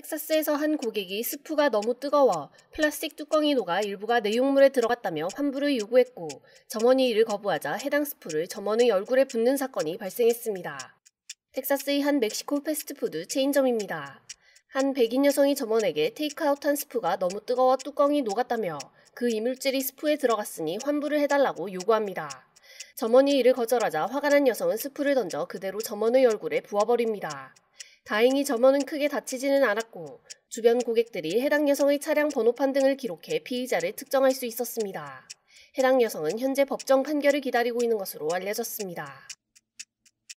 텍사스에서 한 고객이 스프가 너무 뜨거워 플라스틱 뚜껑이 녹아 일부가 내용물에 들어갔다며 환불을 요구했고 점원이 이를 거부하자 해당 스프를 점원의 얼굴에 붓는 사건이 발생했습니다. 텍사스의 한 멕시코 패스트푸드 체인점입니다. 한 백인 여성이 점원에게 테이크아웃한 스프가 너무 뜨거워 뚜껑이 녹았다며 그 이물질이 스프에 들어갔으니 환불을 해달라고 요구합니다. 점원이 이를 거절하자 화가 난 여성은 스프를 던져 그대로 점원의 얼굴에 부어버립니다. 다행히 점원은 크게 다치지는 않았고 주변 고객들이 해당 여성의 차량 번호판 등을 기록해 피의자를 특정할 수 있었습니다. 해당 여성은 현재 법정 판결을 기다리고 있는 것으로 알려졌습니다.